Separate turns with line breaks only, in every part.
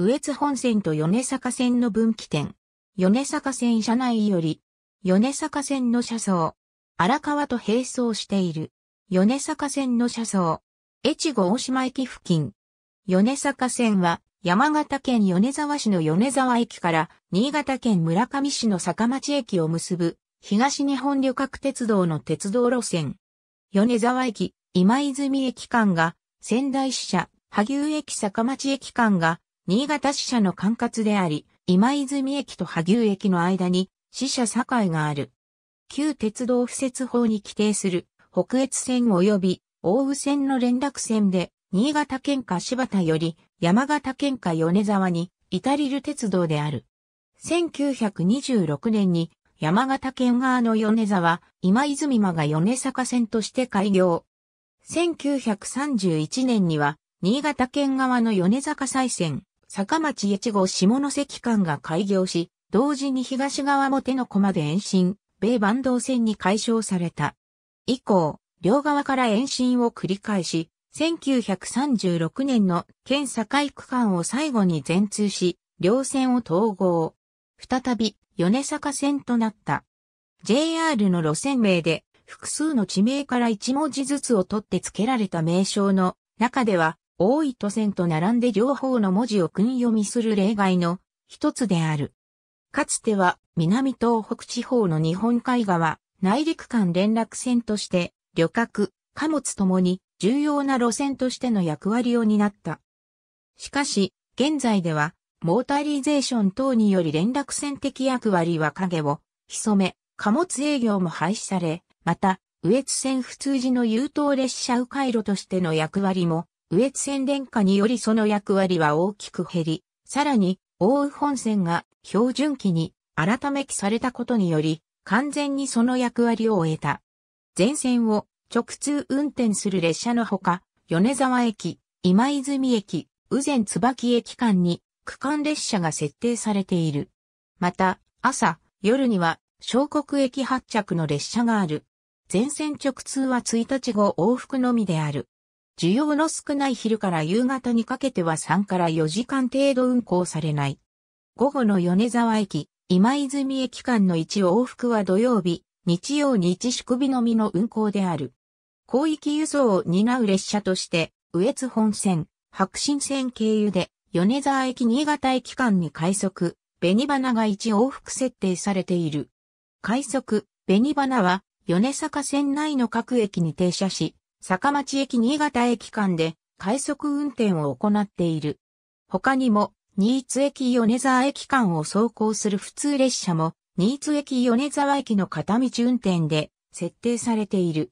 上津本線と米坂線の分岐点、米坂線車内より、米坂線の車窓、荒川と並走している、米坂線の車窓、越後大島駅付近。米坂線は、山形県米沢市の米沢駅から新潟県村上市の坂町駅を結ぶ東日本旅客鉄道の鉄道路線。米沢駅、今泉駅間が仙台支社、萩生駅坂町駅間が新潟支社の管轄であり、今泉駅と萩生駅の間に支社境がある。旧鉄道敷設法に規定する北越線及び大宇線の連絡線で、新潟県下柴田より山形県下米沢に至りる鉄道である。1926年に山形県側の米沢、今泉間が米坂線として開業。1931年には新潟県側の米坂再線、坂町越後下関間が開業し、同時に東側も手の駒で延伸、米坂道線に解消された。以降、両側から延伸を繰り返し、1936年の県境区間を最後に全通し、両線を統合。再び、米坂線となった。JR の路線名で、複数の地名から一文字ずつを取って付けられた名称の中では、多い都線と並んで両方の文字を訓読みする例外の一つである。かつては南東北地方の日本海側、内陸間連絡線として、旅客、貨物ともに重要な路線としての役割を担った。しかし、現在では、モータリゼーション等により連絡線的役割は影を潜め、貨物営業も廃止され、また、右越線普通時の優等列車迂回路としての役割も羽越線電化によりその役割は大きく減り、さらに、奥羽本線が標準期に改め期されたことにより、完全にその役割を終えた。全線を直通運転する列車のほか、米沢駅、今泉駅、宇前椿駅間に区間列車が設定されている。また、朝、夜には、小国駅発着の列車がある。全線直通は1日後往復のみである。需要の少ない昼から夕方にかけては3から4時間程度運行されない。午後の米沢駅、今泉駅間の1往復は土曜日、日曜日1宿日のみの運行である。広域輸送を担う列車として、上越本線、白新線経由で、米沢駅新潟駅間に快速、紅花が1往復設定されている。快速、紅花は、米坂線内の各駅に停車し、坂町駅新潟駅間で快速運転を行っている。他にも、新津駅米沢駅間を走行する普通列車も、新津駅米沢駅の片道運転で設定されている。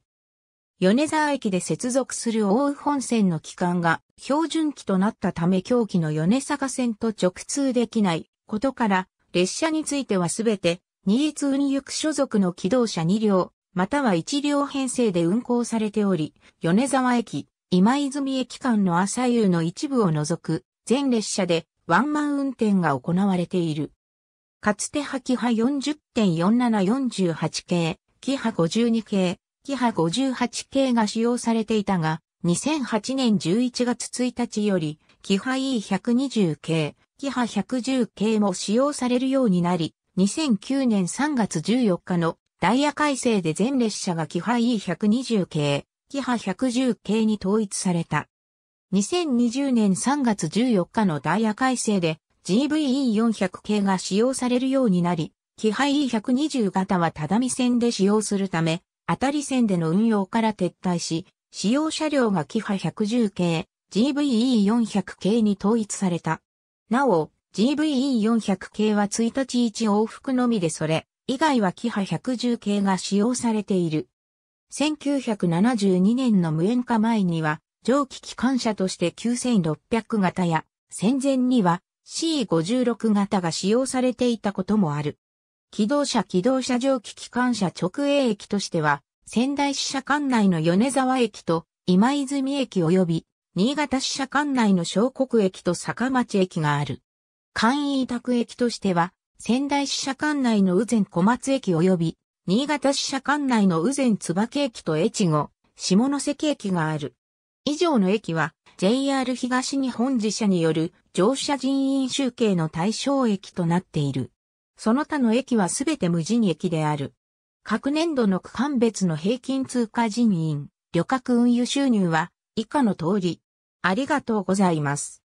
米沢駅で接続する大宇本線の期間が標準期となったため狂気の米坂線と直通できないことから、列車についてはすべて、新津運輸所属の機動車2両、または1両編成で運行されており、米沢駅、今泉駅間の朝夕の一部を除く、全列車でワンマン運転が行われている。かつて波キハ40.4748系、キハ52系、キハ58系が使用されていたが、2008年11月1日より、キハ E120 系、キハ110系も使用されるようになり、2009年3月14日のダイヤ改正で全列車がキハ E120 系、キハ110系に統一された。2020年3月14日のダイヤ改正で GVE400 系が使用されるようになり、キハ E120 型は只見線で使用するため、当たり線での運用から撤退し、使用車両がキハ110系、GVE400 系に統一された。なお、GVE400 系は1日1往復のみでそれ、以外はキハ110系が使用されている。1972年の無煙化前には、蒸気機関車として9600型や、戦前には C56 型が使用されていたこともある。機動車機動車蒸気機関車直営駅としては、仙台支社管内の米沢駅と今泉駅及び、新潟支社管内の小国駅と坂町駅がある。簡易委託駅としては、仙台支社管内の宇前小松駅及び、新潟支社管内の宇前椿駅と越後、下関駅がある。以上の駅は JR 東日本自社による乗車人員集計の対象駅となっている。その他の駅はすべて無人駅である。各年度の区間別の平均通過人員、旅客運輸収入は以下の通り。ありがとうございます。